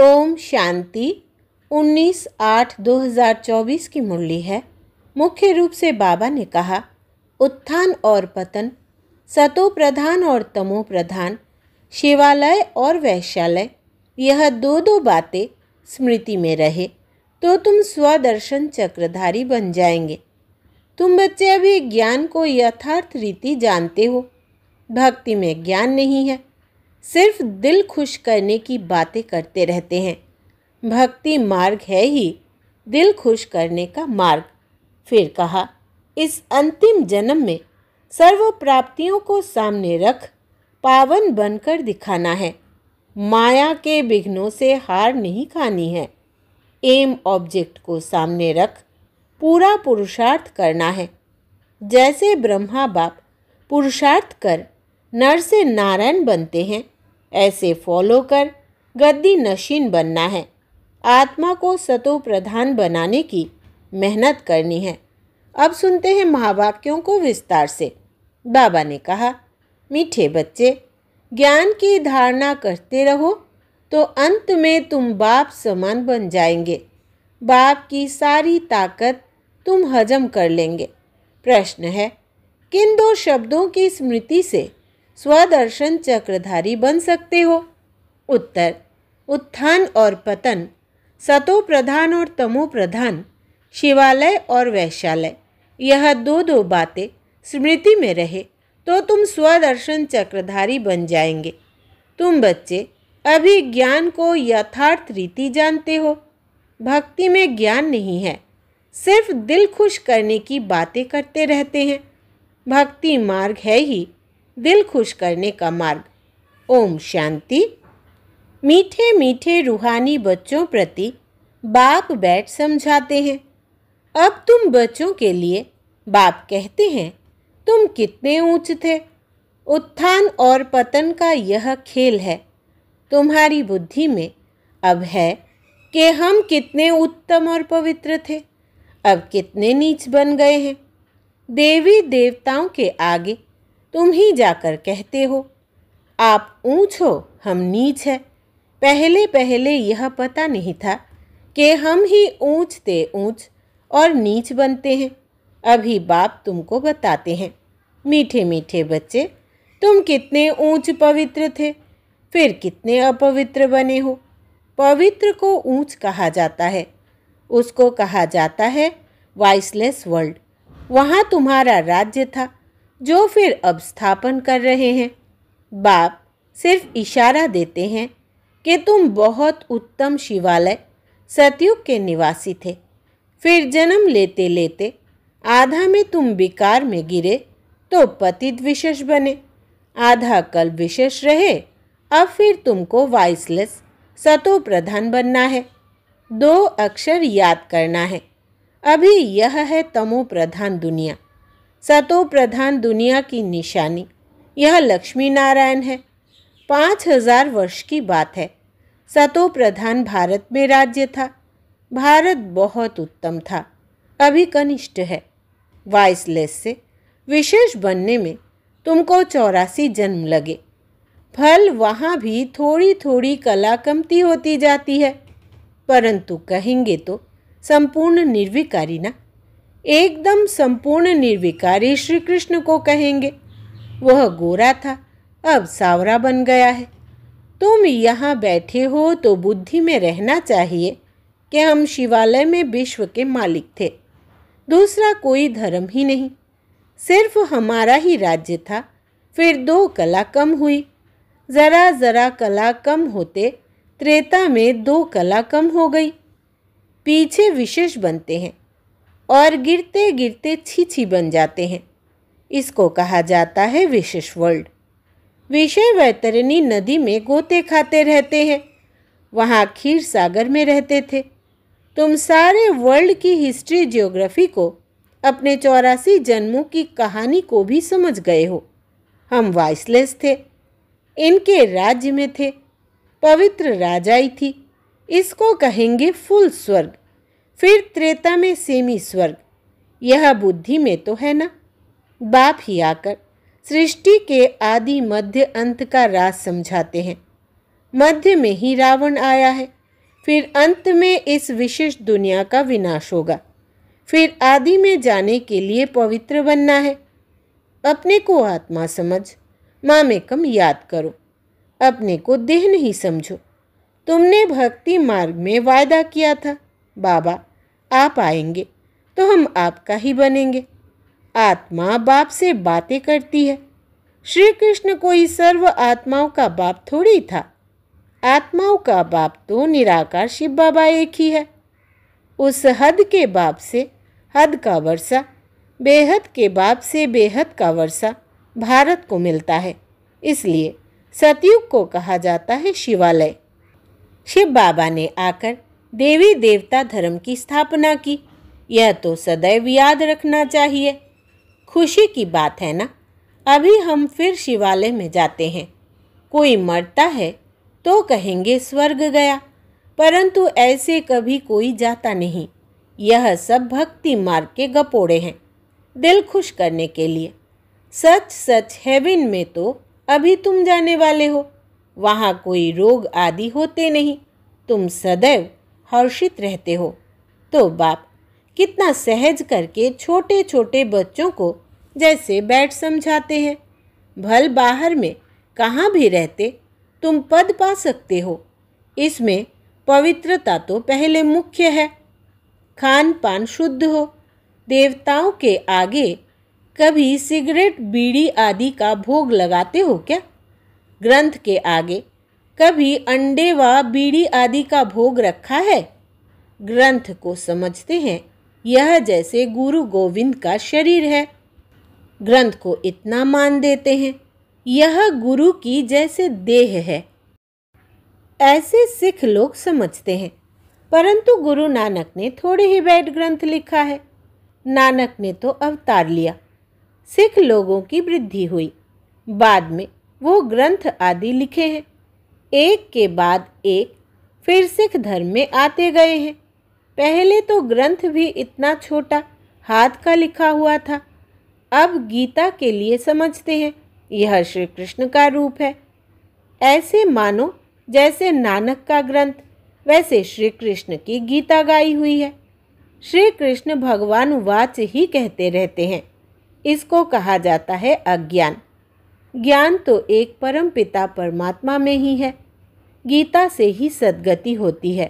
ओम शांति 19 आठ 2024 की मुरली है मुख्य रूप से बाबा ने कहा उत्थान और पतन सतो प्रधान और तमो प्रधान शिवालय और वैश्यालय यह दो दो बातें स्मृति में रहे तो तुम स्वदर्शन चक्रधारी बन जाएंगे तुम बच्चे अभी ज्ञान को यथार्थ रीति जानते हो भक्ति में ज्ञान नहीं है सिर्फ दिल खुश करने की बातें करते रहते हैं भक्ति मार्ग है ही दिल खुश करने का मार्ग फिर कहा इस अंतिम जन्म में सर्व प्राप्तियों को सामने रख पावन बनकर दिखाना है माया के विघ्नों से हार नहीं खानी है एम ऑब्जेक्ट को सामने रख पूरा पुरुषार्थ करना है जैसे ब्रह्मा बाप पुरुषार्थ कर नर से नारायण बनते हैं ऐसे फॉलो कर गद्दी नशीन बनना है आत्मा को सतो प्रधान बनाने की मेहनत करनी है अब सुनते हैं महावाक्यों को विस्तार से बाबा ने कहा मीठे बच्चे ज्ञान की धारणा करते रहो तो अंत में तुम बाप समान बन जाएंगे बाप की सारी ताकत तुम हजम कर लेंगे प्रश्न है किन दो शब्दों की स्मृति से स्वदर्शन चक्रधारी बन सकते हो उत्तर उत्थान और पतन सतो प्रधान और तमो प्रधान शिवालय और वैशालय यह दो दो बातें स्मृति में रहे तो तुम स्वदर्शन चक्रधारी बन जाएंगे तुम बच्चे अभी ज्ञान को यथार्थ रीति जानते हो भक्ति में ज्ञान नहीं है सिर्फ दिल खुश करने की बातें करते रहते हैं भक्ति मार्ग है ही दिल खुश करने का मार्ग ओम शांति मीठे मीठे रूहानी बच्चों प्रति बाप बैठ समझाते हैं अब तुम बच्चों के लिए बाप कहते हैं तुम कितने ऊंच थे उत्थान और पतन का यह खेल है तुम्हारी बुद्धि में अब है कि हम कितने उत्तम और पवित्र थे अब कितने नीच बन गए हैं देवी देवताओं के आगे तुम ही जाकर कहते हो आप ऊंच हो हम नीच है पहले पहले यह पता नहीं था कि हम ही ऊंच ते ऊंच और नीच बनते हैं अभी बाप तुमको बताते हैं मीठे मीठे बच्चे तुम कितने ऊंच पवित्र थे फिर कितने अपवित्र बने हो पवित्र को ऊंच कहा जाता है उसको कहा जाता है वॉइसलेस वर्ल्ड वहाँ तुम्हारा राज्य था जो फिर अब स्थापन कर रहे हैं बाप सिर्फ इशारा देते हैं कि तुम बहुत उत्तम शिवालय सतयुग के निवासी थे फिर जन्म लेते लेते आधा में तुम विकार में गिरे तो पतित विशेष बने आधा कल विशेष रहे अब फिर तुमको वाइसलेस सतो प्रधान बनना है दो अक्षर याद करना है अभी यह है तमो प्रधान दुनिया सतो प्रधान दुनिया की निशानी यह लक्ष्मी नारायण है पाँच हजार वर्ष की बात है सतो प्रधान भारत में राज्य था भारत बहुत उत्तम था अभी कनिष्ठ है वाइसलेस से विशेष बनने में तुमको चौरासी जन्म लगे फल वहाँ भी थोड़ी थोड़ी कला कमती होती जाती है परंतु कहेंगे तो संपूर्ण निर्विकारी ना एकदम संपूर्ण निर्विकारी श्री कृष्ण को कहेंगे वह गोरा था अब सावरा बन गया है तुम यहाँ बैठे हो तो बुद्धि में रहना चाहिए कि हम शिवालय में विश्व के मालिक थे दूसरा कोई धर्म ही नहीं सिर्फ हमारा ही राज्य था फिर दो कला कम हुई ज़रा ज़रा कला कम होते त्रेता में दो कला कम हो गई पीछे विशेष बनते हैं और गिरते गिरते छीछी बन जाते हैं इसको कहा जाता है विशेष वर्ल्ड विषय वैतरणी नदी में गोते खाते रहते हैं वहाँ खीर सागर में रहते थे तुम सारे वर्ल्ड की हिस्ट्री जियोग्राफी को अपने चौरासी जन्मों की कहानी को भी समझ गए हो हम वॉइसलेस थे इनके राज्य में थे पवित्र राजाई थी इसको कहेंगे फुल स्वर्ग फिर त्रेता में सेमी स्वर्ग यह बुद्धि में तो है ना बाप ही आकर सृष्टि के आदि मध्य अंत का राज समझाते हैं मध्य में ही रावण आया है फिर अंत में इस विशेष दुनिया का विनाश होगा फिर आदि में जाने के लिए पवित्र बनना है अपने को आत्मा समझ माँ में कम याद करो अपने को देह नहीं समझो तुमने भक्ति मार्ग में वायदा किया था बाबा आप आएंगे तो हम आपका ही बनेंगे आत्मा बाप से बातें करती है श्री कृष्ण कोई सर्व आत्माओं का बाप थोड़ी था आत्माओं का बाप तो निराकार शिव बाबा एक ही है उस हद के बाप से हद का वर्षा बेहद के बाप से बेहद का वर्षा भारत को मिलता है इसलिए सतयुग को कहा जाता है शिवालय शिव बाबा ने आकर देवी देवता धर्म की स्थापना की यह तो सदैव याद रखना चाहिए खुशी की बात है ना अभी हम फिर शिवालय में जाते हैं कोई मरता है तो कहेंगे स्वर्ग गया परंतु ऐसे कभी कोई जाता नहीं यह सब भक्ति मार्ग के गपोड़े हैं दिल खुश करने के लिए सच सच हेविन में तो अभी तुम जाने वाले हो वहाँ कोई रोग आदि होते नहीं तुम सदैव हर्षित रहते हो तो बाप कितना सहज करके छोटे छोटे बच्चों को जैसे बैठ समझाते हैं भल बाहर में कहाँ भी रहते तुम पद पा सकते हो इसमें पवित्रता तो पहले मुख्य है खान पान शुद्ध हो देवताओं के आगे कभी सिगरेट बीड़ी आदि का भोग लगाते हो क्या ग्रंथ के आगे कभी अंडे व बीड़ी आदि का भोग रखा है ग्रंथ को समझते हैं यह जैसे गुरु गोविंद का शरीर है ग्रंथ को इतना मान देते हैं यह गुरु की जैसे देह है ऐसे सिख लोग समझते हैं परंतु गुरु नानक ने थोड़े ही बैठ ग्रंथ लिखा है नानक ने तो अवतार लिया सिख लोगों की वृद्धि हुई बाद में वो ग्रंथ आदि लिखे हैं एक के बाद एक फिर सिख धर्म में आते गए हैं पहले तो ग्रंथ भी इतना छोटा हाथ का लिखा हुआ था अब गीता के लिए समझते हैं यह श्री कृष्ण का रूप है ऐसे मानो जैसे नानक का ग्रंथ वैसे श्री कृष्ण की गीता गाई हुई है श्री कृष्ण भगवान वाच ही कहते रहते हैं इसको कहा जाता है अज्ञान ज्ञान तो एक परम पिता परमात्मा में ही है गीता से ही सदगति होती है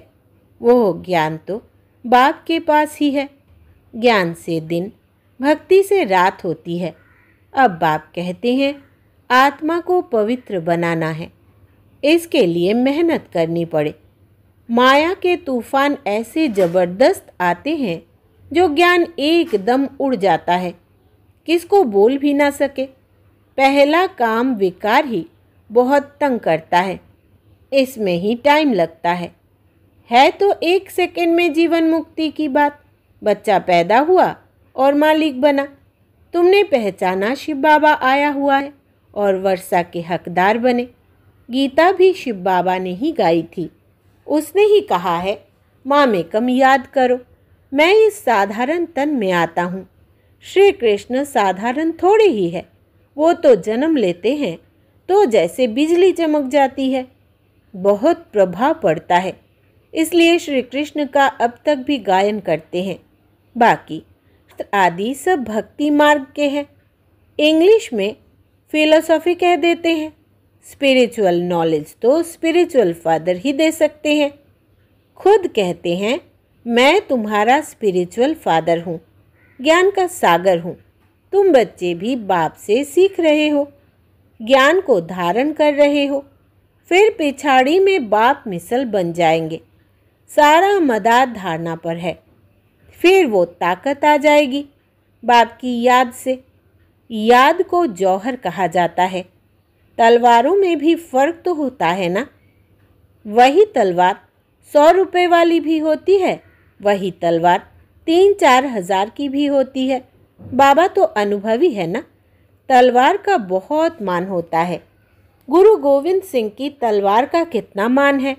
वो ज्ञान तो बाप के पास ही है ज्ञान से दिन भक्ति से रात होती है अब बाप कहते हैं आत्मा को पवित्र बनाना है इसके लिए मेहनत करनी पड़े माया के तूफान ऐसे ज़बरदस्त आते हैं जो ज्ञान एकदम उड़ जाता है किसको बोल भी ना सके पहला काम विकार ही बहुत तंग करता है इसमें ही टाइम लगता है है तो एक सेकंड में जीवन मुक्ति की बात बच्चा पैदा हुआ और मालिक बना तुमने पहचाना शिव बाबा आया हुआ है और वर्षा के हकदार बने गीता भी शिव बाबा ने ही गाई थी उसने ही कहा है माँ में कम याद करो मैं इस साधारण तन में आता हूँ श्री कृष्ण साधारण थोड़े ही है वो तो जन्म लेते हैं तो जैसे बिजली चमक जाती है बहुत प्रभाव पड़ता है इसलिए श्री कृष्ण का अब तक भी गायन करते हैं बाकी आदि सब भक्ति मार्ग के हैं इंग्लिश में फिलोसॉफी कह देते हैं स्पिरिचुअल नॉलेज तो स्पिरिचुअल फादर ही दे सकते हैं खुद कहते हैं मैं तुम्हारा स्पिरिचुअल फादर हूँ ज्ञान का सागर हूँ तुम बच्चे भी बाप से सीख रहे हो ज्ञान को धारण कर रहे हो फिर पिछाड़ी में बाप मिसल बन जाएंगे सारा मदार धारणा पर है फिर वो ताकत आ जाएगी बाप की याद से याद को जौहर कहा जाता है तलवारों में भी फ़र्क तो होता है ना वही तलवार सौ रुपये वाली भी होती है वही तलवार तीन चार हज़ार की भी होती है बाबा तो अनुभवी है ना तलवार का बहुत मान होता है गुरु गोविंद सिंह की तलवार का कितना मान है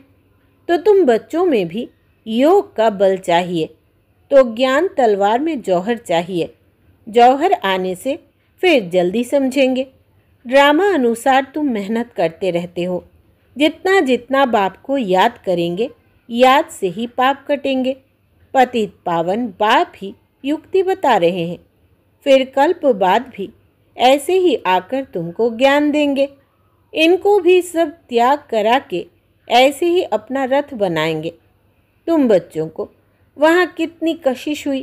तो तुम बच्चों में भी योग का बल चाहिए तो ज्ञान तलवार में जौहर चाहिए जौहर आने से फिर जल्दी समझेंगे ड्रामा अनुसार तुम मेहनत करते रहते हो जितना जितना बाप को याद करेंगे याद से ही पाप कटेंगे पतित पावन बाप ही युक्ति बता रहे हैं फिर कल्प बाद भी ऐसे ही आकर तुमको ज्ञान देंगे इनको भी सब त्याग करा के ऐसे ही अपना रथ बनाएंगे तुम बच्चों को वहाँ कितनी कशिश हुई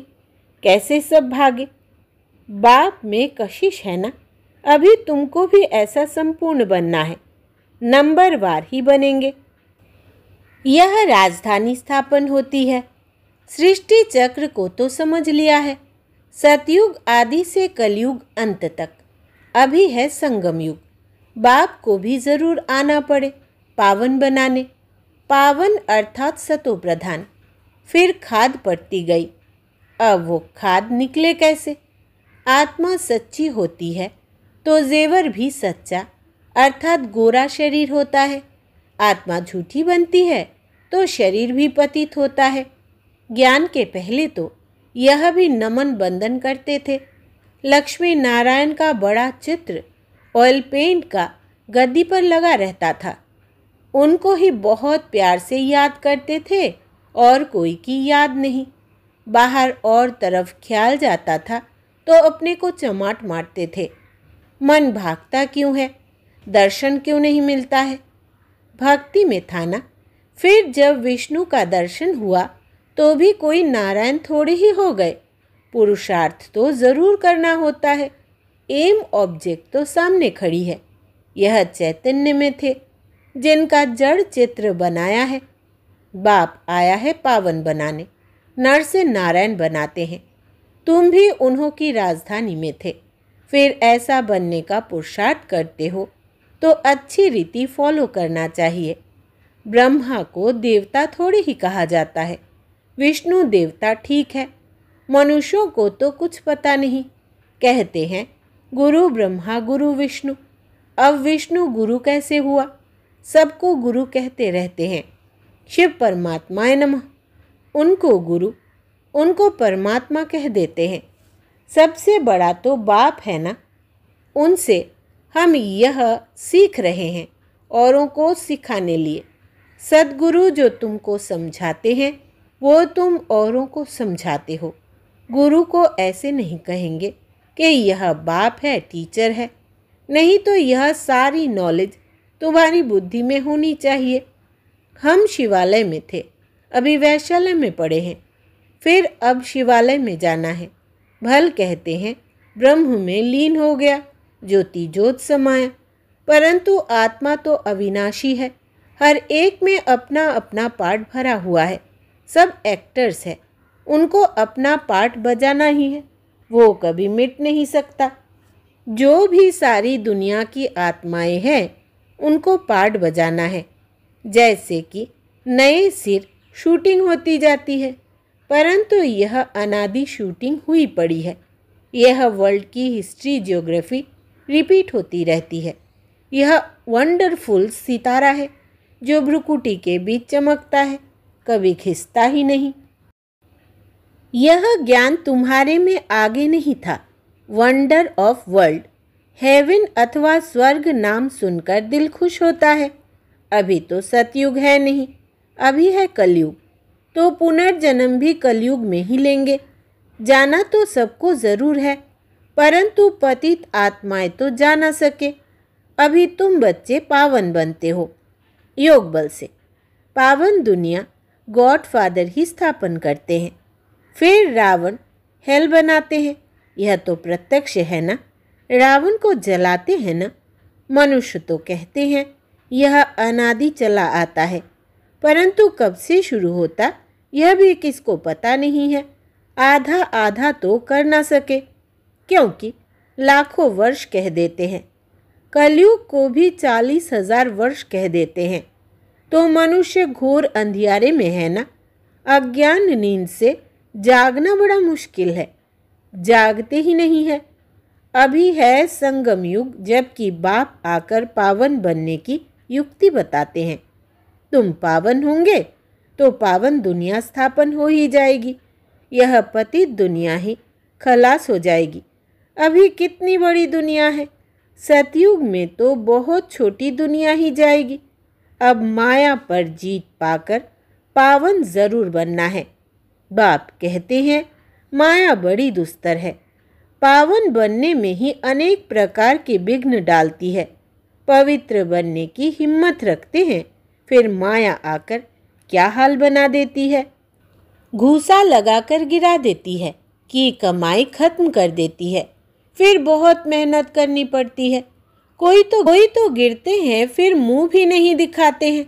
कैसे सब भागे बाप में कशिश है ना अभी तुमको भी ऐसा संपूर्ण बनना है नंबर वार ही बनेंगे यह राजधानी स्थापन होती है सृष्टि चक्र को तो समझ लिया है सतयुग आदि से कलयुग अंत तक अभी है संगम युग बाप को भी जरूर आना पड़े पावन बनाने पावन अर्थात सतो प्रधान फिर खाद पड़ती गई अब वो खाद निकले कैसे आत्मा सच्ची होती है तो जेवर भी सच्चा अर्थात गोरा शरीर होता है आत्मा झूठी बनती है तो शरीर भी पतित होता है ज्ञान के पहले तो यह भी नमन बंदन करते थे लक्ष्मी नारायण का बड़ा चित्र ऑयल पेंट का गद्दी पर लगा रहता था उनको ही बहुत प्यार से याद करते थे और कोई की याद नहीं बाहर और तरफ ख्याल जाता था तो अपने को चमाट मारते थे मन भागता क्यों है दर्शन क्यों नहीं मिलता है भक्ति में था ना फिर जब विष्णु का दर्शन हुआ तो भी कोई नारायण थोड़े ही हो गए पुरुषार्थ तो ज़रूर करना होता है एम ऑब्जेक्ट तो सामने खड़ी है यह चैतन्य में थे जिनका जड़ चित्र बनाया है बाप आया है पावन बनाने नर से नारायण बनाते हैं तुम भी उन्हों की राजधानी में थे फिर ऐसा बनने का पुरुषार्थ करते हो तो अच्छी रीति फॉलो करना चाहिए ब्रह्मा को देवता थोड़े ही कहा जाता है विष्णु देवता ठीक है मनुष्यों को तो कुछ पता नहीं कहते हैं गुरु ब्रह्मा गुरु विष्णु अब विष्णु गुरु कैसे हुआ सबको गुरु कहते रहते हैं शिव परमात्माए नमः उनको गुरु उनको परमात्मा कह देते हैं सबसे बड़ा तो बाप है ना उनसे हम यह सीख रहे हैं औरों को सिखाने लिए सदगुरु जो तुमको समझाते हैं वो तुम औरों को समझाते हो गुरु को ऐसे नहीं कहेंगे कि यह बाप है टीचर है नहीं तो यह सारी नॉलेज तुम्हारी बुद्धि में होनी चाहिए हम शिवालय में थे अभी वैशालय में पड़े हैं फिर अब शिवालय में जाना है भल कहते हैं ब्रह्म में लीन हो गया ज्योति ज्योत समाया परंतु आत्मा तो अविनाशी है हर एक में अपना अपना पाठ भरा हुआ है सब एक्टर्स हैं उनको अपना पार्ट बजाना ही है वो कभी मिट नहीं सकता जो भी सारी दुनिया की आत्माएं हैं उनको पार्ट बजाना है जैसे कि नए सिर शूटिंग होती जाती है परंतु यह अनादि शूटिंग हुई पड़ी है यह वर्ल्ड की हिस्ट्री ज्योग्राफी रिपीट होती रहती है यह वंडरफुल सितारा है जो भ्रुकुटी के बीच चमकता है कभी खिसता ही नहीं यह ज्ञान तुम्हारे में आगे नहीं था वंडर ऑफ वर्ल्ड हेवन अथवा स्वर्ग नाम सुनकर दिल खुश होता है अभी तो सतयुग है नहीं अभी है कलयुग तो पुनर्जन्म भी कलयुग में ही लेंगे जाना तो सबको ज़रूर है परंतु पतित आत्माएं तो जा ना सके अभी तुम बच्चे पावन बनते हो योग बल से पावन दुनिया गॉड फादर ही स्थापन करते हैं फिर रावण हेल बनाते हैं यह तो प्रत्यक्ष है ना रावण को जलाते हैं ना मनुष्य तो कहते हैं यह अनादि चला आता है परंतु कब से शुरू होता यह भी किसको पता नहीं है आधा आधा तो कर ना सके क्योंकि लाखों वर्ष कह देते हैं कलयुग को भी चालीस हजार वर्ष कह देते हैं तो मनुष्य घोर अंधियारे में है ना अज्ञान नींद से जागना बड़ा मुश्किल है जागते ही नहीं है अभी है संगम युग जबकि बाप आकर पावन बनने की युक्ति बताते हैं तुम पावन होंगे तो पावन दुनिया स्थापन हो ही जाएगी यह पति दुनिया ही खलास हो जाएगी अभी कितनी बड़ी दुनिया है सतयुग में तो बहुत छोटी दुनिया ही जाएगी अब माया पर जीत पाकर पावन ज़रूर बनना है बाप कहते हैं माया बड़ी दुस्तर है पावन बनने में ही अनेक प्रकार के विघ्न डालती है पवित्र बनने की हिम्मत रखते हैं फिर माया आकर क्या हाल बना देती है घूसा लगाकर गिरा देती है कि कमाई खत्म कर देती है फिर बहुत मेहनत करनी पड़ती है कोई तो कोई तो गिरते हैं फिर मुंह भी नहीं दिखाते हैं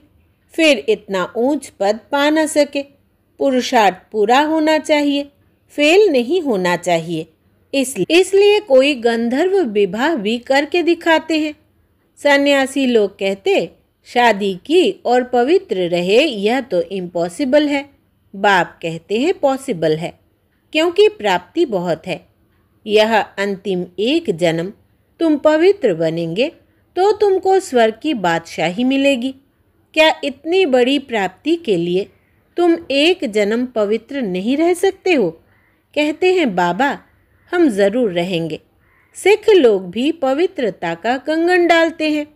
फिर इतना ऊंच पद पा न सके पुरुषार्थ पूरा होना चाहिए फेल नहीं होना चाहिए इसलिए इसलिए कोई गंधर्व विवाह भी करके दिखाते हैं सन्यासी लोग कहते शादी की और पवित्र रहे यह तो इम्पॉसिबल है बाप कहते हैं पॉसिबल है क्योंकि प्राप्ति बहुत है यह अंतिम एक जन्म तुम पवित्र बनेंगे तो तुमको स्वर्ग की बादशाही मिलेगी क्या इतनी बड़ी प्राप्ति के लिए तुम एक जन्म पवित्र नहीं रह सकते हो कहते हैं बाबा हम ज़रूर रहेंगे सिख लोग भी पवित्रता का कंगन डालते हैं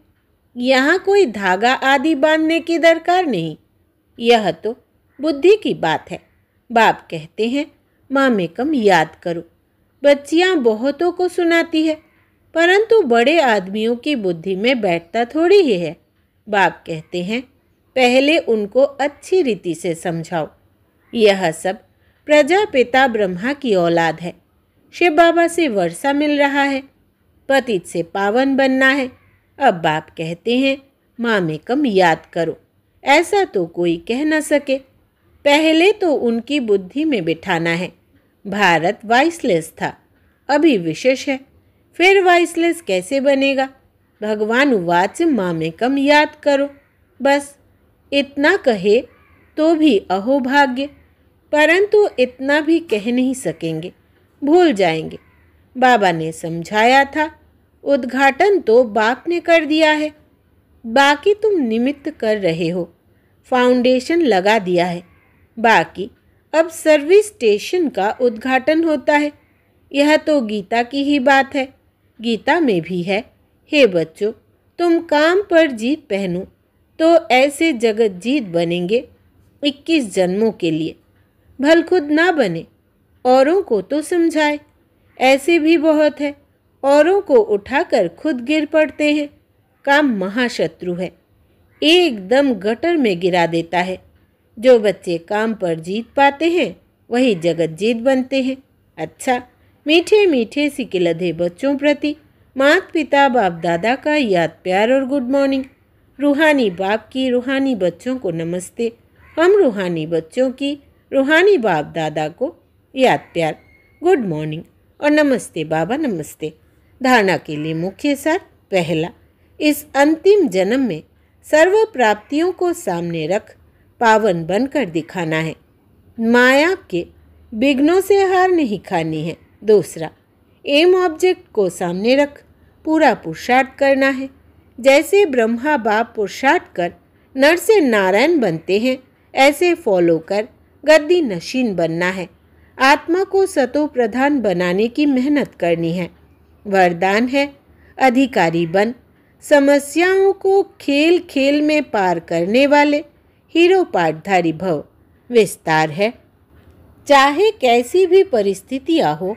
यहाँ कोई धागा आदि बांधने की दरकार नहीं यह तो बुद्धि की बात है बाप कहते हैं कम याद करो बच्चियाँ बहुतों को सुनाती है परंतु बड़े आदमियों की बुद्धि में बैठता थोड़ी ही है बाप कहते हैं पहले उनको अच्छी रीति से समझाओ यह सब प्रजापिता ब्रह्मा की औलाद है शिव बाबा से वर्षा मिल रहा है पतित से पावन बनना है अब बाप कहते हैं माँ में कम याद करो ऐसा तो कोई कह न सके पहले तो उनकी बुद्धि में बिठाना है भारत वाइसलेस था अभी विशेष है फिर वॉइसलेस कैसे बनेगा भगवान वाच कम याद करो बस इतना कहे तो भी अहोभाग्य परंतु इतना भी कह नहीं सकेंगे भूल जाएंगे बाबा ने समझाया था उद्घाटन तो बाप ने कर दिया है बाकी तुम निमित्त कर रहे हो फाउंडेशन लगा दिया है बाकी अब सर्विस स्टेशन का उद्घाटन होता है यह तो गीता की ही बात है गीता में भी है हे बच्चों तुम काम पर जीत पहनो तो ऐसे जगत जीत बनेंगे इक्कीस जन्मों के लिए भल खुद ना बने औरों को तो समझाए ऐसे भी बहुत है औरों को उठाकर खुद गिर पड़ते हैं काम महाशत्रु है एकदम गटर में गिरा देता है जो बच्चे काम पर जीत पाते हैं वही जगत जीत बनते हैं अच्छा मीठे मीठे सिके लधे बच्चों प्रति मात पिता बाप दादा का याद प्यार और गुड मॉर्निंग रूहानी बाप की रूहानी बच्चों को नमस्ते हम रूहानी बच्चों की रूहानी बाप दादा को याद प्यार गुड मॉर्निंग और नमस्ते बाबा नमस्ते धारणा के लिए मुख्य सर पहला इस अंतिम जन्म में सर्व प्राप्तियों को सामने रख पावन बनकर दिखाना है माया के विघ्नों से हार नहीं खानी है दूसरा एम ऑब्जेक्ट को सामने रख पूरा पुरुषार्थ करना है जैसे ब्रह्मा बाप पुरुषार्थ कर नर से नारायण बनते हैं ऐसे फॉलो कर गद्दी नशीन बनना है आत्मा को सतो प्रधान बनाने की मेहनत करनी है वरदान है अधिकारी बन समस्याओं को खेल खेल में पार करने वाले हीरो पाठधारी भव विस्तार है चाहे कैसी भी परिस्थितियाँ हो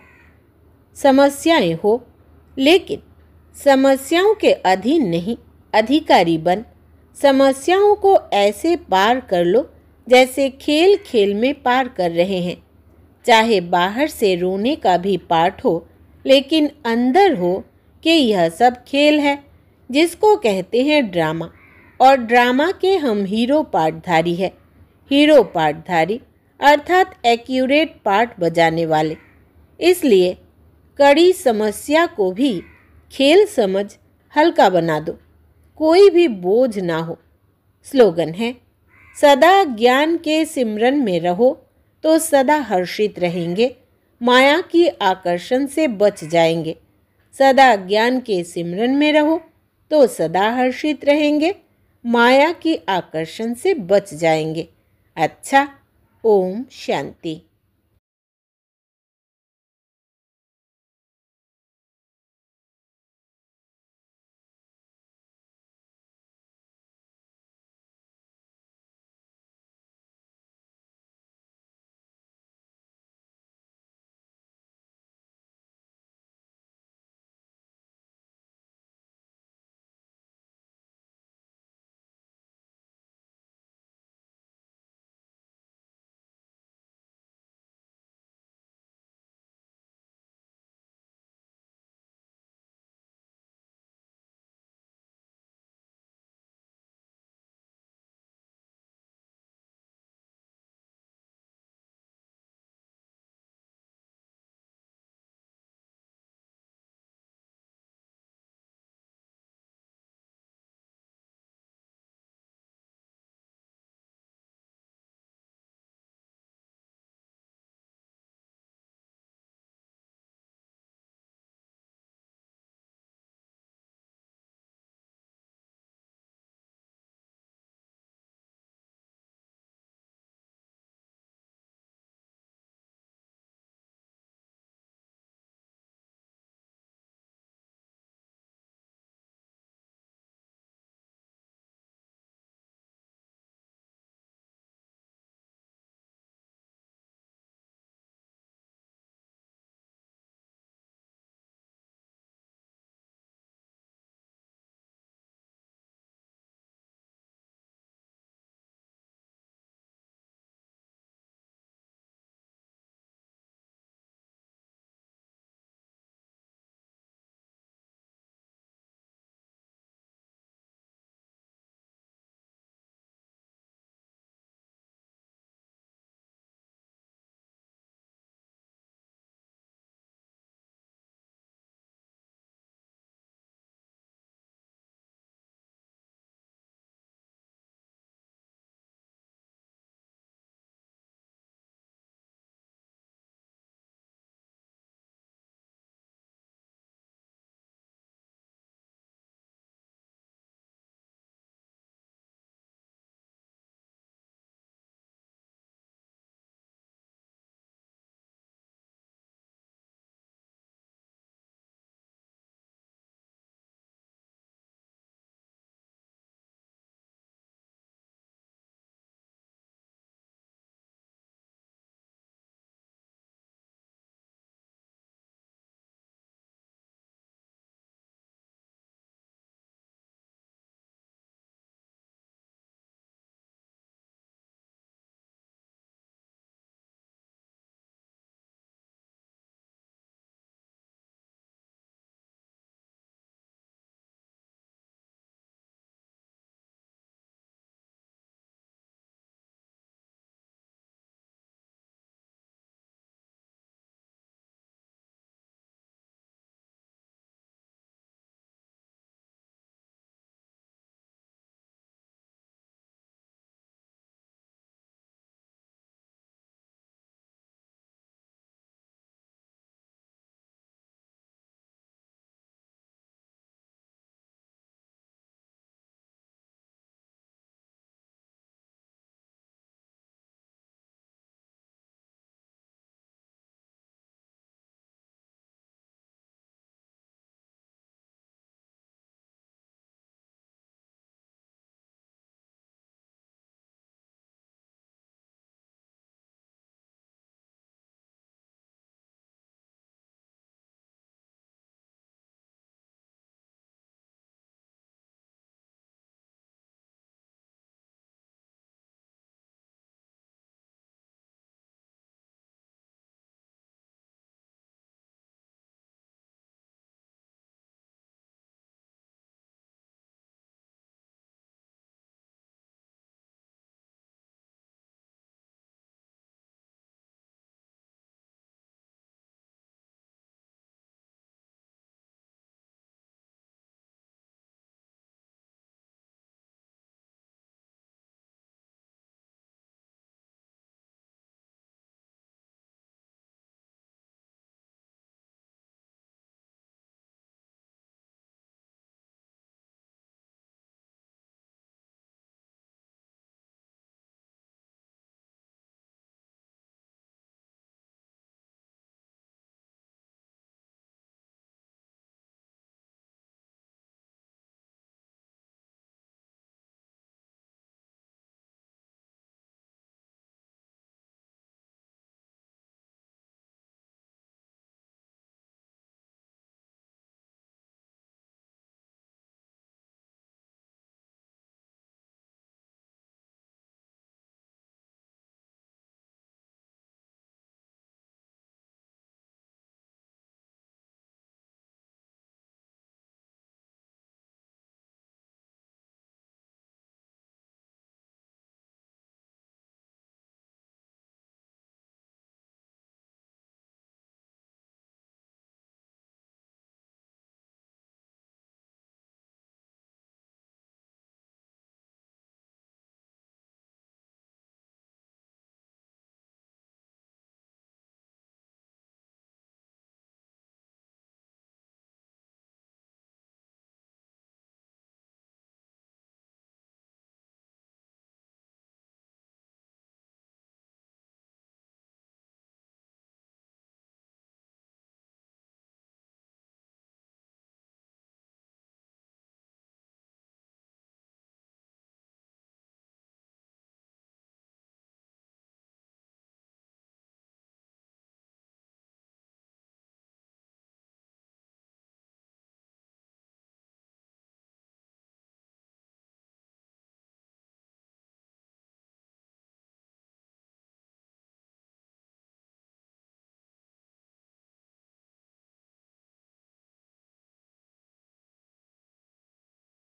समस्याएं हो लेकिन समस्याओं के अधीन नहीं अधिकारी बन समस्याओं को ऐसे पार कर लो जैसे खेल खेल में पार कर रहे हैं चाहे बाहर से रोने का भी पार्ट हो लेकिन अंदर हो कि यह सब खेल है जिसको कहते हैं ड्रामा और ड्रामा के हम हीरो पार्टधारी है हीरो पार्टधारी अर्थात एक्यूरेट पार्ट बजाने वाले इसलिए कड़ी समस्या को भी खेल समझ हल्का बना दो कोई भी बोझ ना हो स्लोगन है सदा ज्ञान के सिमरन में रहो तो सदा हर्षित रहेंगे माया की आकर्षण से बच जाएंगे सदा ज्ञान के सिमरन में रहो तो सदा हर्षित रहेंगे माया की आकर्षण से बच जाएंगे अच्छा ओम शांति